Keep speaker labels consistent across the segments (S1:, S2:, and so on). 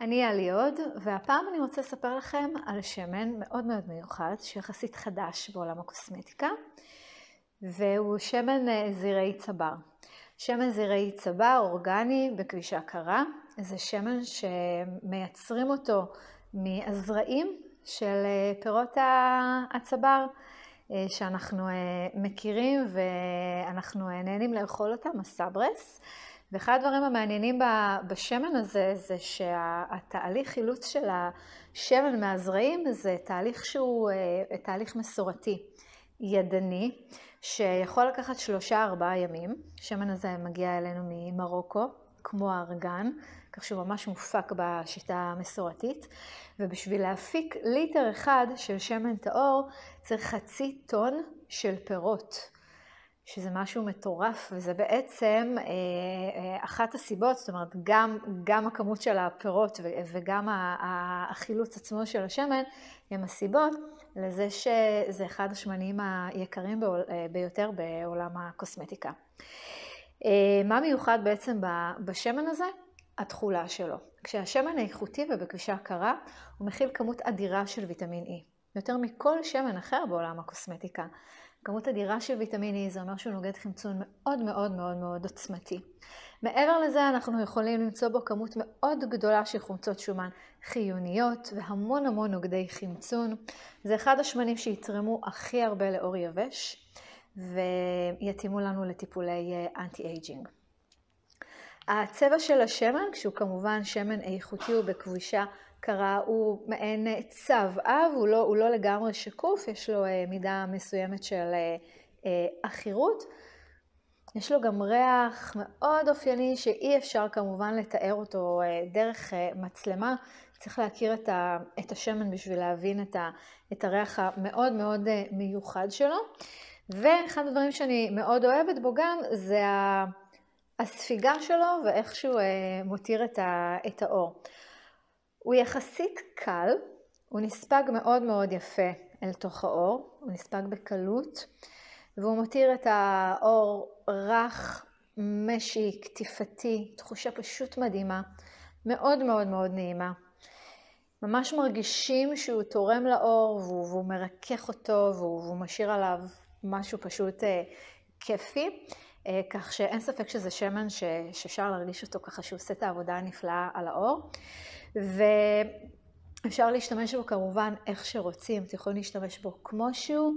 S1: אני אלי עוד, והפעם אני רוצה לספר לכם על שמן מאוד מאוד מיוחד, שיחסית חדש בעולם הקוסמטיקה, והוא שמן אה, זירי צבר. שמן זירי צבר אורגני בכבישה קרה, זה שמן שמייצרים אותו מהזרעים של אה, פירות הצבר. אה, שאנחנו מכירים ואנחנו נהנים לאכול אותם, הסברס. ואחד הדברים המעניינים בשמן הזה, זה שהתהליך חילוץ של השמן מהזרעים זה תהליך שהוא אה, תהליך מסורתי, ידני, שיכול לקחת שלושה ארבעה ימים. השמן הזה מגיע אלינו ממרוקו, כמו הארגן, כך שהוא ממש מופק בשיטה המסורתית. ובשביל להפיק ליטר אחד של שמן טהור צריך חצי טון של פירות. שזה משהו מטורף, וזה בעצם אה, אה, אחת הסיבות, זאת אומרת, גם, גם הכמות של הפירות ו, וגם החילוץ עצמו של השמן, הם הסיבות לזה שזה אחד השמנים היקרים בעול, אה, ביותר בעולם הקוסמטיקה. אה, מה מיוחד בעצם בשמן הזה? התכולה שלו. כשהשמן האיכותי ובגלישה קרה, הוא מכיל כמות אדירה של ויטמין E, יותר מכל שמן אחר בעולם הקוסמטיקה. כמות אדירה של ויטמין E זה אומר שהוא נוגד חמצון מאוד מאוד מאוד מאוד עוצמתי. מעבר לזה אנחנו יכולים למצוא בו כמות מאוד גדולה של חומצות שומן חיוניות והמון המון נוגדי חמצון. זה אחד השמנים שיתרמו הכי הרבה לאור יבש ויתאימו לנו לטיפולי אנטי אה, אייג'ינג. הצבע של השמן, כשהוא כמובן שמן איכותי ובכבישה קרה, הוא מעין אה, צב-אב, הוא, לא, הוא לא לגמרי שקוף, יש לו אה, מידה מסוימת של עכירות. אה, יש לו גם ריח מאוד אופייני שאי אפשר כמובן לתאר אותו דרך מצלמה. צריך להכיר את, ה, את השמן בשביל להבין את, ה, את הריח המאוד מאוד מיוחד שלו. ואחד הדברים שאני מאוד אוהבת בו גם זה ה... הספיגה שלו ואיך שהוא אה, מותיר את, את האור. הוא יחסית קל, הוא נספג מאוד מאוד יפה אל תוך האור, הוא נספג בקלות, והוא מותיר את האור רך, משי, קטיפתי, תחושה פשוט מדהימה, מאוד מאוד מאוד נעימה. ממש מרגישים שהוא תורם לאור והוא, והוא מרכך אותו והוא, והוא משאיר עליו משהו פשוט אה, כיפי. אה, כך שאין ספק שזה שמן ש... שאפשר להרגיש אותו ככה שהוא עושה את העבודה הנפלאה על האור. ואפשר להשתמש בו כמובן איך שרוצים, אתם יכולים להשתמש בו כמו שהוא,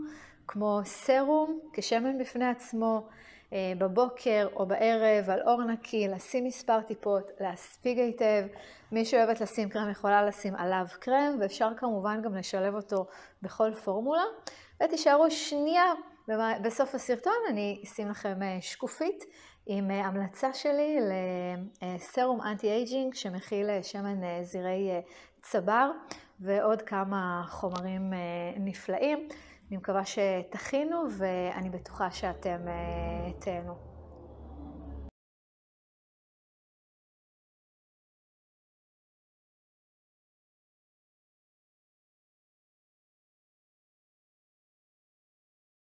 S1: כמו סרום, כשמן בפני עצמו, אה, בבוקר או בערב, על אור נקי, לשים מספר טיפות, להספיג היטב. מי שאוהבת לשים קרם יכולה לשים עליו קרם, ואפשר כמובן גם לשלב אותו בכל פורמולה. ותישארו שנייה בסוף הסרטון אני אשים לכם אה, שקופית עם אה, המלצה שלי לסרום אה, אנטי אייג'ינג שמכיל שמן זירי צבר ועוד כמה חומרים נפלאים. אני מקווה שתכינו ואני בטוחה שאתם תהנו.